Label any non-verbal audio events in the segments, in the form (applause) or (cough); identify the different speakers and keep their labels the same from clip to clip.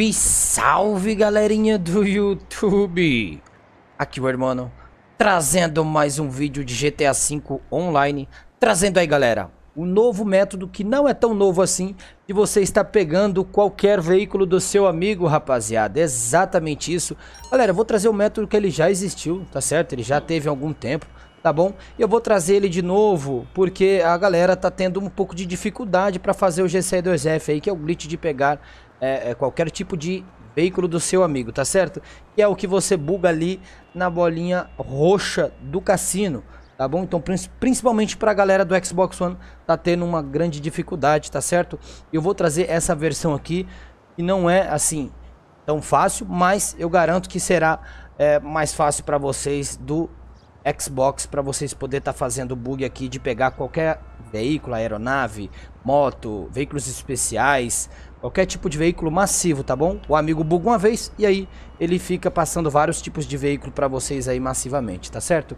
Speaker 1: Salve, salve galerinha do YouTube! Aqui o irmão trazendo mais um vídeo de GTA V online. Trazendo aí galera, o um novo método que não é tão novo assim de você estar pegando qualquer veículo do seu amigo, rapaziada. É exatamente isso. Galera, eu vou trazer o um método que ele já existiu, tá certo? Ele já teve algum tempo tá bom? Eu vou trazer ele de novo, porque a galera tá tendo um pouco de dificuldade para fazer o GCE2F aí, que é o glitch de pegar é, é, qualquer tipo de veículo do seu amigo, tá certo? Que é o que você buga ali na bolinha roxa do cassino, tá bom? Então, principalmente para a galera do Xbox One, tá tendo uma grande dificuldade, tá certo? Eu vou trazer essa versão aqui, que não é assim tão fácil, mas eu garanto que será é, mais fácil para vocês do Xbox para vocês poder estar tá fazendo bug aqui de pegar qualquer veículo, aeronave, moto, veículos especiais, qualquer tipo de veículo massivo, tá bom? O amigo buga uma vez e aí ele fica passando vários tipos de veículo para vocês aí massivamente, tá certo?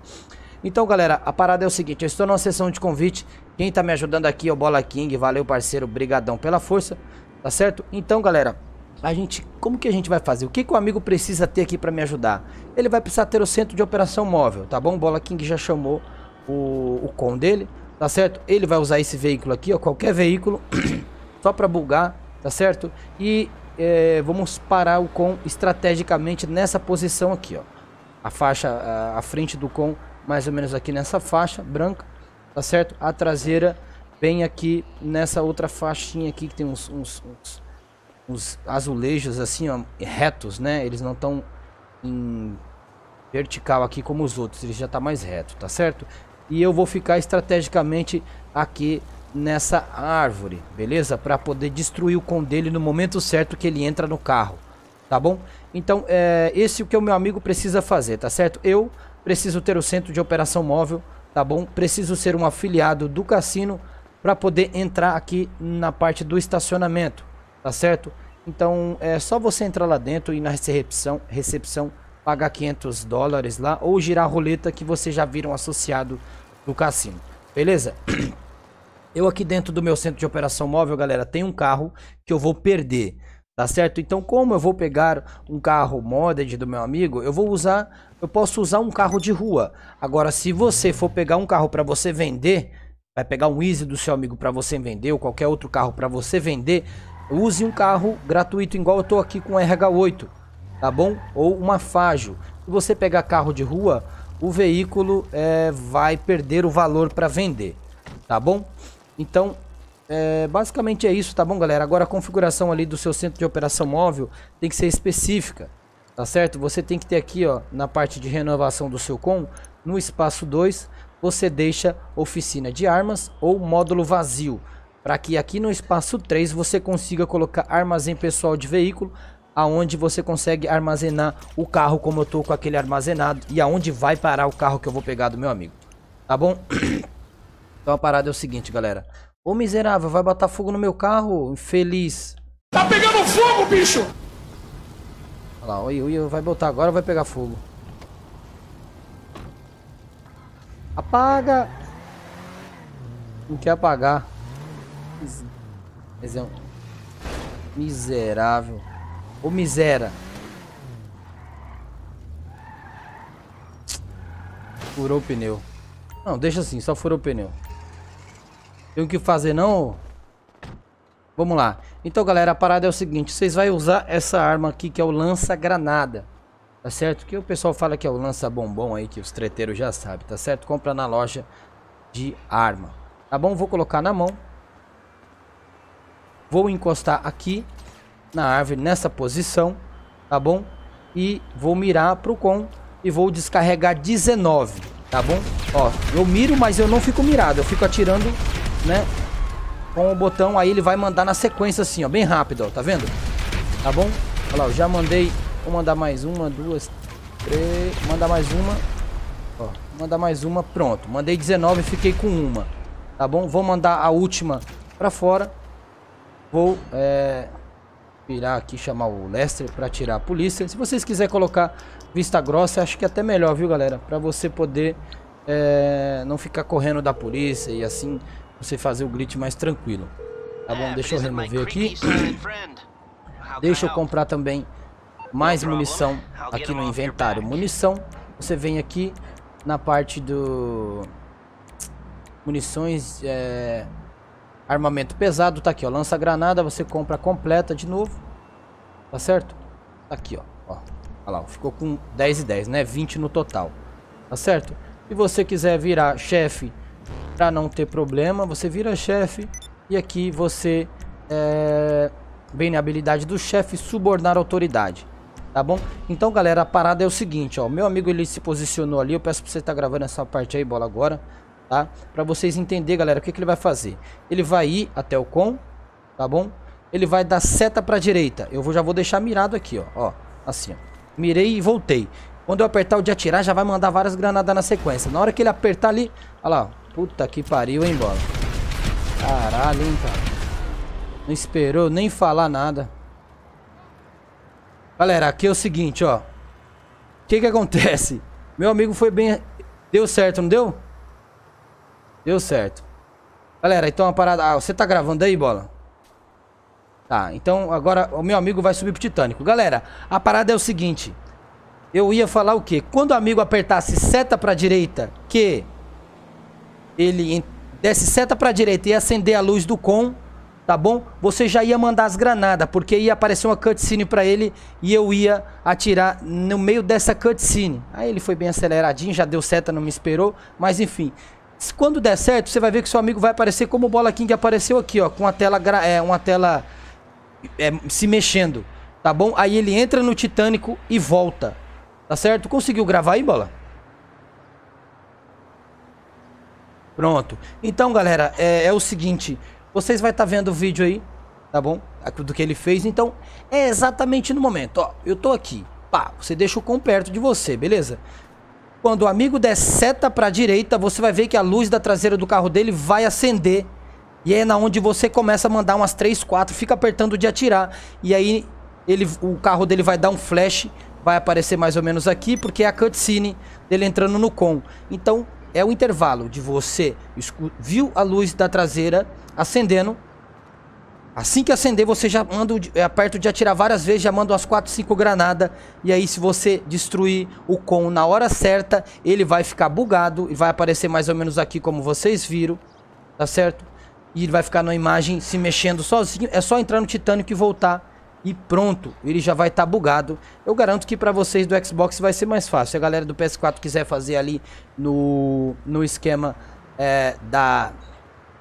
Speaker 1: Então, galera, a parada é o seguinte, eu estou numa sessão de convite, quem tá me ajudando aqui é o Bola King, valeu parceiro, brigadão pela força, tá certo? Então, galera, a gente, como que a gente vai fazer? O que, que o amigo precisa ter aqui para me ajudar? Ele vai precisar ter o centro de operação móvel, tá bom? Bola King já chamou o, o com dele, tá certo? Ele vai usar esse veículo aqui, ó, qualquer veículo, (clears throat) só para bulgar, tá certo? E é, vamos parar o com estrategicamente nessa posição aqui, ó. A faixa, a, a frente do com mais ou menos aqui nessa faixa branca, tá certo? A traseira bem aqui nessa outra faixinha aqui que tem uns, uns, uns os azulejos assim, ó, retos, né? Eles não estão em vertical aqui como os outros, ele já está mais reto, tá certo? E eu vou ficar estrategicamente aqui nessa árvore, beleza? Para poder destruir o com dele no momento certo que ele entra no carro, tá bom? Então, é esse é o que o meu amigo precisa fazer, tá certo? Eu preciso ter o centro de operação móvel, tá bom? Preciso ser um afiliado do cassino para poder entrar aqui na parte do estacionamento, tá certo? Então é só você entrar lá dentro e na recepção, recepção pagar 500 dólares lá ou girar a roleta que você já viram um associado do cassino. Beleza? (clears throat) Eu aqui dentro do meu centro de operação móvel, galera, tem um carro que eu vou perder, tá certo? Então, como eu vou pegar um carro modded do meu amigo, eu vou usar, eu posso usar um carro de rua. Agora, se você for pegar um carro para você vender, vai pegar um Easy do seu amigo para você vender ou qualquer outro carro para você vender, use um carro gratuito, igual eu tô aqui com RH8, tá bom? Ou uma Fajo. Se você pegar carro de rua, o veículo é, vai perder o valor para vender, tá bom? Então, é, basicamente é isso, tá bom, galera? Agora a configuração ali do seu centro de operação móvel tem que ser específica, tá certo? Você tem que ter aqui, ó, na parte de renovação do seu com, no espaço 2, você deixa oficina de armas ou módulo vazio para que aqui no espaço 3 você consiga colocar armazém pessoal de veículo, aonde você consegue armazenar o carro como eu tô com aquele armazenado e aonde vai parar o carro que eu vou pegar do meu amigo, tá bom? (coughs) Então a parada é o seguinte, galera. Ô miserável, vai botar fogo no meu carro, infeliz. Tá pegando fogo, bicho! Olha lá, oi, oi, vai botar agora vai pegar fogo. Apaga! Não quer apagar. Mas é um... Miserável. Ô, miséria. Furou o pneu. Não, deixa assim, só furou o pneu. Tem o que fazer, não? Vamos lá. Então, galera, a parada é o seguinte. Vocês vão usar essa arma aqui, que é o lança-granada. Tá certo? Que o pessoal fala que é o lança-bombom aí, que os treteiros já sabem, tá certo? Compra na loja de arma. Tá bom? Vou colocar na mão. Vou encostar aqui na árvore, nessa posição, tá bom? E vou mirar pro com e vou descarregar 19, tá bom? Ó, eu miro, mas eu não fico mirado, eu fico atirando, né? Com o botão, aí ele vai mandar na sequência assim, ó, bem rápido, ó, tá vendo? Tá bom? Olha lá, eu já mandei, vou mandar mais uma, duas, três, mandar mais uma, ó, mandar mais uma, pronto. Mandei 19 e fiquei com uma, tá bom? Vou mandar a última pra fora, Vou é, virar aqui, chamar o Lester para tirar a polícia. Se vocês quiserem colocar vista grossa, acho que é até melhor, viu, galera? Para você poder é, não ficar correndo da polícia e assim você fazer o glitch mais tranquilo. Tá bom, é, deixa eu remover aqui. Deixa eu comprar também mais munição aqui no inventário. Munição, você vem aqui na parte do... Munições... É Armamento pesado, tá aqui, ó. Lança-granada, você compra completa de novo. Tá certo? Tá aqui, ó. ó. Olha lá, ficou com 10 e 10, né? 20 no total. Tá certo? Se você quiser virar chefe para não ter problema, você vira chefe. E aqui você... É... Bem, habilidade do chefe, subornar autoridade tá bom? Então, galera, a parada é o seguinte, ó. Meu amigo, ele se posicionou ali. Eu peço pra você estar tá gravando essa parte aí, bola, agora tá? Para vocês entenderem, galera, o que, que ele vai fazer. Ele vai ir até o com, tá bom? Ele vai dar seta para direita. Eu vou, já vou deixar mirado aqui, ó. ó assim, ó. Mirei e voltei. Quando eu apertar o de atirar, já vai mandar várias granadas na sequência. Na hora que ele apertar ali... Olha lá, ó. Puta que pariu, hein, bola. Caralho, hein, cara. Não esperou nem falar nada. Galera, aqui é o seguinte, ó. O que que acontece? Meu amigo foi bem... Deu certo, não deu? Deu certo. Galera, então a parada... Ah, você tá gravando aí, bola? Tá, então agora o meu amigo vai subir pro Titânico. Galera, a parada é o seguinte. Eu ia falar o quê? Quando o amigo apertasse seta pra direita, que ele desse seta pra direita e acender a luz do com, tá bom? Você já ia mandar as granadas, porque ia aparecer uma cutscene pra ele e eu ia atirar no meio dessa cutscene. Aí ele foi bem aceleradinho, já deu seta, não me esperou, mas enfim... Quando der certo, você vai ver que seu amigo vai aparecer como o Bola King apareceu aqui, ó. Com a tela, é, uma tela é, se mexendo, tá bom? Aí ele entra no Titânico e volta, tá certo? Conseguiu gravar aí, Bola? Pronto. Então, galera, é, é o seguinte. Vocês vão estar tá vendo o vídeo aí, tá bom? É do que ele fez. Então, é exatamente no momento, ó. Eu tô aqui. Pá, você deixa o com perto de você, beleza? Quando o amigo der seta para a direita, você vai ver que a luz da traseira do carro dele vai acender. E é na onde você começa a mandar umas 3, 4, fica apertando de atirar. E aí ele, o carro dele vai dar um flash, vai aparecer mais ou menos aqui, porque é a cutscene dele entrando no com. Então é o intervalo de você viu a luz da traseira acendendo, Assim que acender, você já manda, eh, aperta de atirar várias vezes, já manda umas 4, 5 granadas. E aí, se você destruir o com na hora certa, ele vai ficar bugado. E vai aparecer mais ou menos aqui, como vocês viram. Tá certo? E ele vai ficar na imagem se mexendo sozinho. É só entrar no Titanic e voltar. E pronto, ele já vai estar tá bugado. Eu garanto que para vocês do Xbox vai ser mais fácil. Se a galera do PS4 quiser fazer ali no, no esquema é, da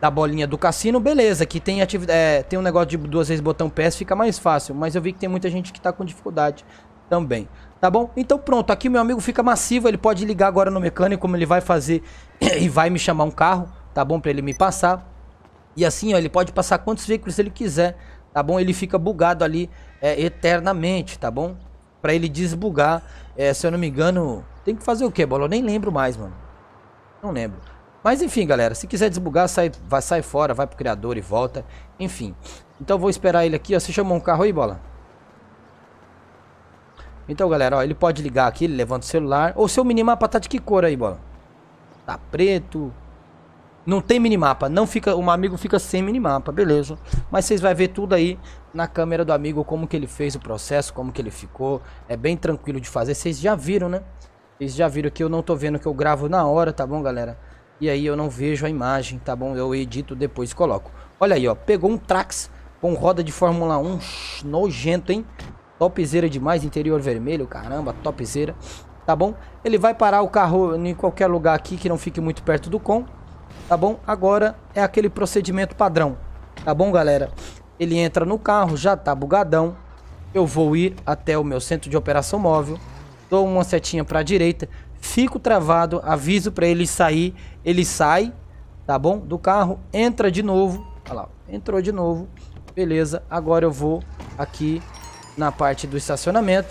Speaker 1: da bolinha do cassino, beleza, que tem, ativ... É, tem um negócio de duas vezes botão PS, fica mais fácil. Mas eu vi que tem muita gente que tá com dificuldade também. Tá bom? Então pronto, aqui meu amigo fica massivo, ele pode ligar agora no mecânico, como ele vai fazer (clears throat) e vai me chamar um carro, tá bom? Pra ele me passar. E assim, ó, ele pode passar quantos veículos ele quiser, tá bom? Ele fica bugado ali é, eternamente, tá bom? Pra ele desbugar, é, se eu não me engano, tem que fazer o quê, Bola? Eu nem lembro mais, mano. Não lembro. Mas enfim, galera, se quiser desbugar, sai, vai, sai fora, vai pro criador e volta. Enfim. Então vou esperar ele aqui, ó. Você chamou um carro aí, bola? Então, galera, ó, ele pode ligar aqui, ele levanta o celular. Ou seu minimapa tá de que cor aí, bola? Tá preto. Não tem minimapa, não fica, um amigo fica sem minimapa, beleza. Mas vocês vão ver tudo aí na câmera do amigo, como que ele fez o processo, como que ele ficou. É bem tranquilo de fazer, vocês já viram, né? Vocês já viram que eu não tô vendo que eu gravo na hora, tá bom, galera? e aí eu não vejo a imagem, tá bom? Eu edito depois e coloco. Olha aí, ó, pegou um Trax com roda de Fórmula 1, nojento, hein? Topzera demais, interior vermelho, caramba, topzera, tá bom? Ele vai parar o carro em qualquer lugar aqui que não fique muito perto do com, tá bom? Agora é aquele procedimento padrão, tá bom, galera? Ele entra no carro, já tá bugadão, eu vou ir até o meu centro de operação móvel, dou uma setinha para a direita, fico travado, aviso para ele sair, ele sai, tá bom? Do carro, entra de novo, olha lá, entrou de novo, beleza, agora eu vou aqui na parte do estacionamento,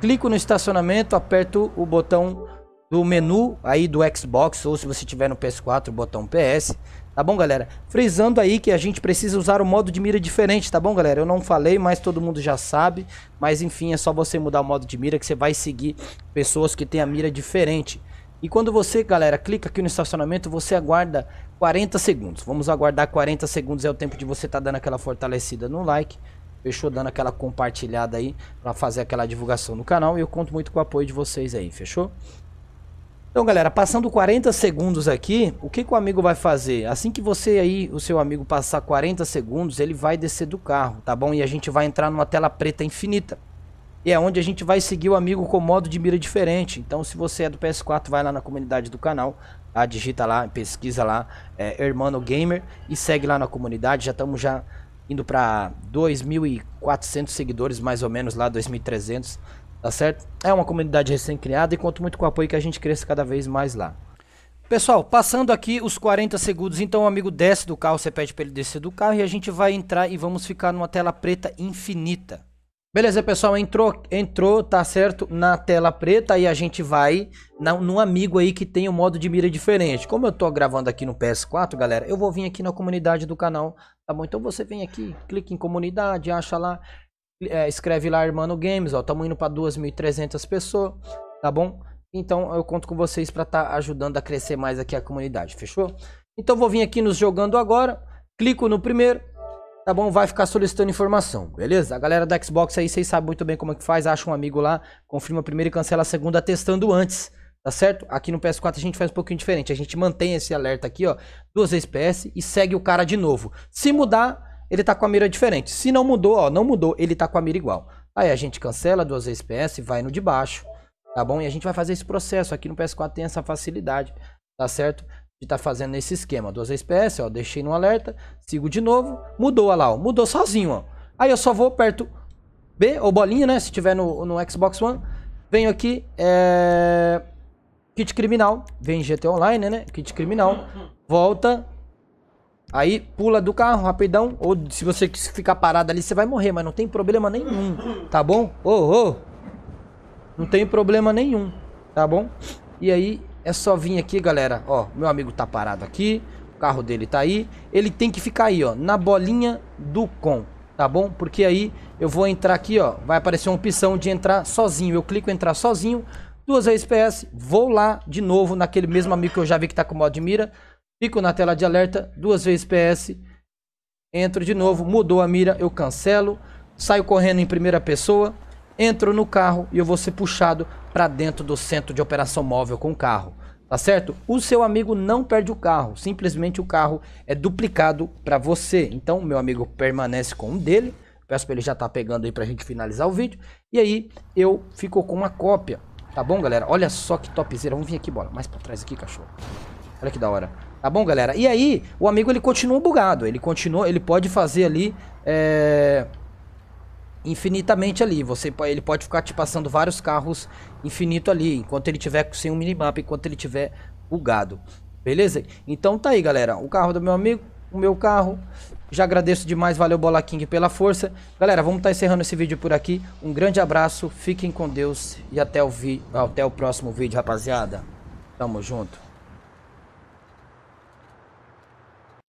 Speaker 1: clico no estacionamento, aperto o botão do menu aí do Xbox ou se você tiver no PS4, botão PS. Tá bom, galera? Frisando aí que a gente precisa usar o modo de mira diferente, tá bom, galera? Eu não falei, mas todo mundo já sabe. Mas enfim, é só você mudar o modo de mira que você vai seguir pessoas que têm a mira diferente. E quando você, galera, clica aqui no estacionamento, você aguarda 40 segundos. Vamos aguardar 40 segundos, é o tempo de você estar tá dando aquela fortalecida no like. Fechou? Dando aquela compartilhada aí para fazer aquela divulgação no canal. E eu conto muito com o apoio de vocês aí, fechou? Então, galera, passando 40 segundos aqui, o que, que, o amigo vai fazer? Assim que você aí, o seu amigo passar 40 segundos, ele vai descer do carro, tá bom? E a gente vai entrar numa tela preta infinita. E é onde a gente vai seguir o amigo com modo de mira diferente. Então, se você é do PS4, vai lá na comunidade do canal, tá? digita lá, pesquisa lá, é, Hermano Gamer, e segue lá na comunidade. Já estamos já indo para 2.400 seguidores, mais ou menos lá, 2.300 Tá certo? É uma comunidade recém-criada e conto muito com o apoio que a gente cresça cada vez mais lá. Pessoal, passando aqui os 40 segundos, então o amigo desce do carro, você pede para ele descer do carro e a gente vai entrar e vamos ficar numa tela preta infinita. Beleza, pessoal, entrou, entrou, tá certo, na tela preta e a gente vai na, num amigo aí que tem um modo de mira diferente. Como eu tô gravando aqui no PS4, galera, eu vou vir aqui na comunidade do canal, tá bom? Então você vem aqui, clica em comunidade, acha lá é, escreve lá Hermano Games, ó, estamos indo para 2.300 pessoas, tá bom? Então eu conto com vocês para estar tá ajudando a crescer mais aqui a comunidade, fechou? Então vou vir aqui nos jogando agora, clico no primeiro, tá bom? Vai ficar solicitando informação, beleza? A galera da Xbox aí, vocês sabem muito bem como é que faz, acha um amigo lá, confirma primeiro e cancela a segunda testando antes, tá certo? Aqui no PS4 a gente faz um pouquinho diferente, a gente mantém esse alerta aqui, ó, duas vezes PS e segue o cara de novo. Se mudar, ele tá com a mira diferente. Se não mudou, ó, não mudou, ele tá com a mira igual. Aí a gente cancela duas vezes PS, vai no de baixo, tá bom? E a gente vai fazer esse processo. Aqui no PS4 tem essa facilidade, tá certo? De tá fazendo esse esquema. Duas vezes PS, ó, deixei no alerta, sigo de novo, mudou, ó lá, ó, mudou sozinho, ó. Aí eu só vou, aperto B ou bolinha, né? Se tiver no, no Xbox One. Venho aqui, é... Kit criminal, vem GT Online, né? Kit criminal, volta, Aí pula do carro rapidão, ou se você ficar parado ali, você vai morrer, mas não tem problema nenhum, tá bom? Ô, oh, ô! Oh. Não tem problema nenhum, tá bom? E aí é só vir aqui, galera, ó, meu amigo tá parado aqui, o carro dele tá aí, ele tem que ficar aí, ó, na bolinha do com, tá bom? Porque aí eu vou entrar aqui, ó, vai aparecer uma opção de entrar sozinho, eu clico entrar sozinho, duas vezes PS, vou lá de novo naquele mesmo amigo que eu já vi que tá com modo de mira, Fico na tela de alerta, duas vezes PS, entro de novo, mudou a mira, eu cancelo, saio correndo em primeira pessoa, entro no carro e eu vou ser puxado para dentro do centro de operação móvel com o carro. Tá certo? O seu amigo não perde o carro, simplesmente o carro é duplicado para você. Então, meu amigo permanece com um dele. Peço para ele já estar tá pegando aí para a gente finalizar o vídeo. E aí, eu fico com uma cópia. Tá bom, galera? Olha só que topzera. Vamos vir aqui, bora. Mais para trás aqui, cachorro. Olha que da hora. Tá bom, galera? E aí, o amigo ele continua bugado. Ele continua, ele pode fazer ali é, infinitamente ali. Você, ele pode ficar te passando vários carros infinito ali, enquanto ele tiver sem o um minimapa, enquanto ele tiver bugado. Beleza? Então tá aí, galera. O carro do meu amigo, o meu carro. Já agradeço demais, valeu Bola King pela força. Galera, vamos estar tá encerrando esse vídeo por aqui. Um grande abraço, fiquem com Deus e até o, vi... até o próximo vídeo, rapaziada. Tamo junto.